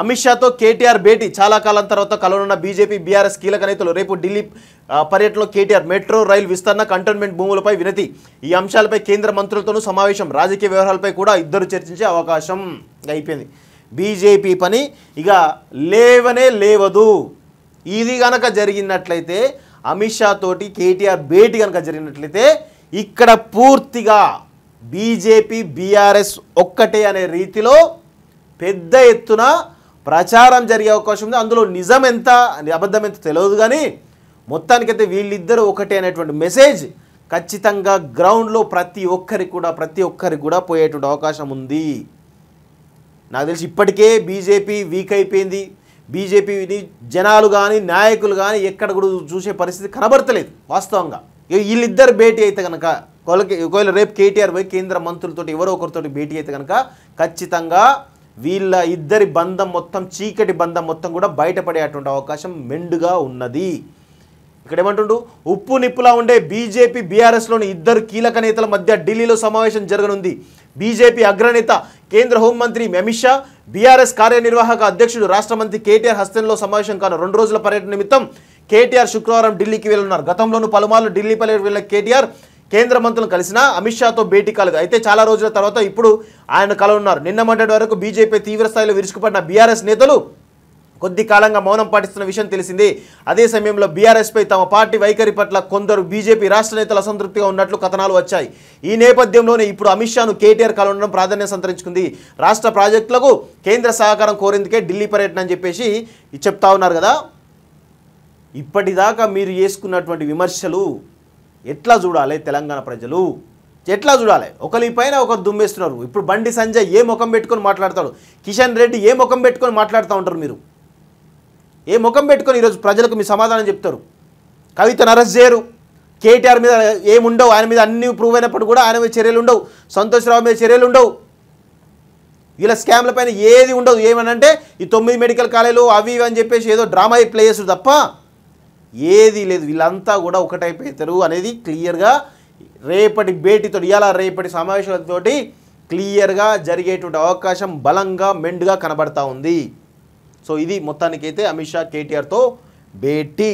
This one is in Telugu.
అమిత్ షాతో కేటీఆర్ భేటీ చాలా కాలం తర్వాత కలవనున్న బీజేపీ బీఆర్ఎస్ కీలక నేతలు రేపు ఢిల్లీ పర్యటనలో కేటీఆర్ మెట్రో రైలు విస్తరణ కంటోన్మెంట్ భూములపై వినతి ఈ అంశాలపై కేంద్ర మంత్రులతోనూ సమావేశం రాజకీయ వ్యవహారాలపై కూడా ఇద్దరు చర్చించే అవకాశం అయిపోయింది బీజేపీ పని ఇక లేవనే లేవదు ఇది కనుక జరిగినట్లయితే అమిత్ షాతోటి కేటీఆర్ భేటీ కనుక జరిగినట్లయితే ఇక్కడ పూర్తిగా బీజేపీ బీఆర్ఎస్ ఒక్కటే అనే రీతిలో పెద్ద ఎత్తున ప్రచారం జరిగే అవకాశం ఉంది అందులో నిజం ఎంత అబద్ధం ఎంత తెలియదు కానీ మొత్తానికైతే వీళ్ళిద్దరూ ఒకటే అనేటువంటి మెసేజ్ ఖచ్చితంగా గ్రౌండ్లో ప్రతి ఒక్కరికి కూడా ప్రతి ఒక్కరికి కూడా పోయేటువంటి అవకాశం ఉంది నాకు తెలిసి ఇప్పటికే బీజేపీ వీక్ అయిపోయింది బీజేపీని జనాలు కానీ నాయకులు కానీ ఎక్కడ కూడా చూసే పరిస్థితి కనబడతలేదు వాస్తవంగా వీళ్ళిద్దరు భేటీ అయితే కనుక ఒకవేళ రేపు కేటీఆర్ పోయి కేంద్ర మంత్రులతో ఎవరో ఒకరితో భేటీ అయితే కనుక ఖచ్చితంగా వీళ్ళ ఇద్దరి బంధం మొత్తం చీకటి బంధం మొత్తం కూడా బయటపడేటువంటి అవకాశం మెండుగా ఉన్నది ఇక్కడ ఏమంటుండు ఉప్పు నిప్పులా ఉండే బీజేపీ బీఆర్ఎస్లోని ఇద్దరు కీలక నేతల మధ్య ఢిల్లీలో సమావేశం జరగనుంది బీజేపీ అగ్రనేత కేంద్ర హోంమంత్రి అమిత్ షా బీఆర్ఎస్ కార్యనిర్వాహక అధ్యక్షుడు రాష్ట్ర మంత్రి కేటీఆర్ హస్తంలో సమావేశం కాను రెండు రోజుల పర్యటన నిమిత్తం కేటీఆర్ శుక్రవారం ఢిల్లీకి వెళ్ళున్నారు గతంలోనూ పలుమార్లు ఢిల్లీ పర్యటన వెళ్ళిన కేటీఆర్ కేంద్ర మంత్రులను కలిసినా అమిత్ షాతో భేటీ కాలేదు అయితే చాలా రోజుల తర్వాత ఇప్పుడు ఆయన కలవన్నారు నిన్న మొన్నటి వరకు బీజేపీ తీవ్రస్థాయిలో విరుచుకుపడిన బీఆర్ఎస్ నేతలు కొద్ది కాలంగా మౌనం పాటిస్తున్న విషయం తెలిసింది అదే సమయంలో బీఆర్ఎస్పై తమ పార్టీ వైఖరి పట్ల కొందరు బీజేపీ రాష్ట్ర నేతలు అసంతృప్తిగా ఉన్నట్లు కథనాలు వచ్చాయి ఈ నేపథ్యంలోనే ఇప్పుడు అమిత్ షాను కేటీఆర్ కలవడం ప్రాధాన్యం సంతరించుకుంది రాష్ట్ర ప్రాజెక్టులకు కేంద్ర సహకారం కోరేందుకే ఢిల్లీ పర్యటన అని చెప్పేసి చెప్తా ఉన్నారు కదా ఇప్పటిదాకా మీరు చేసుకున్నటువంటి విమర్శలు ఎట్లా చూడాలి తెలంగాణ ప్రజలు ఎట్లా చూడాలి ఒకరి పైన ఒకరు దుమ్మేస్తున్నారు ఇప్పుడు బండి సంజయ్ ఏ ముఖం పెట్టుకొని మాట్లాడతాడు కిషన్ రెడ్డి ఏ ముఖం పెట్టుకొని మాట్లాడుతూ ఉంటారు మీరు ఏ ముఖం పెట్టుకొని ఈరోజు ప్రజలకు మీ సమాధానం చెప్తారు కవిత నరస్ చేయరు కేటీఆర్ మీద ఏముండవు ఆయన మీద అన్ని ప్రూవ్ అయినప్పుడు కూడా ఆయన మీద చర్యలు ఉండవు సంతోష్రావు మీద చర్యలు ఉండవు ఇలా స్కామ్ల పైన ఏది ఉండదు ఏమనంటే ఈ తొమ్మిది మెడికల్ కాలేజీలు అవి ఇవి అని చెప్పేసి ఏదో డ్రామా ప్లే చేస్తారు తప్ప ఏది లేదు వీళ్ళంతా కూడా ఒకటైపోతారు అనేది క్లియర్గా రేపటి భేటీతో ఇవాళ రేపటి సమావేశాలతోటి క్లియర్గా జరిగేటువంటి అవకాశం బలంగా మెండుగా కనబడతా ఉంది సో ఇది మొత్తానికైతే అమిత్ షా కేటీఆర్తో భేటీ